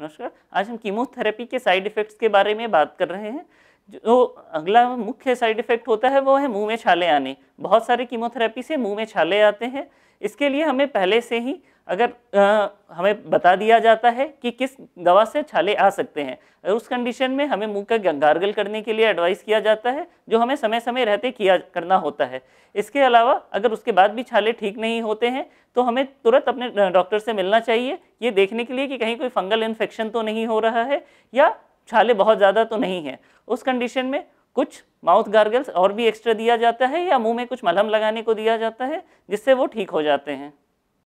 नमस्कार आज हम कीमोथेरेपी के साइड इफ़ेक्ट्स के बारे में बात कर रहे हैं जो अगला मुख्य साइड इफ़ेक्ट होता है वो है मुंह में छाले आने बहुत सारे कीमोथेरेपी से मुंह में छाले आते हैं इसके लिए हमें पहले से ही अगर आ, हमें बता दिया जाता है कि किस दवा से छाले आ सकते हैं उस कंडीशन में हमें मुंह का गारगल करने के लिए एडवाइस किया जाता है जो हमें समय समय रहते किया करना होता है इसके अलावा अगर उसके बाद भी छाले ठीक नहीं होते हैं तो हमें तुरंत अपने डॉक्टर से मिलना चाहिए ये देखने के लिए कि कहीं कोई फंगल इन्फेक्शन तो नहीं हो रहा है या छाले बहुत ज़्यादा तो नहीं हैं उस कंडीशन में कुछ माउथ गार्गल्स और भी एक्स्ट्रा दिया जाता है या मुंह में कुछ मलहम लगाने को दिया जाता है जिससे वो ठीक हो जाते हैं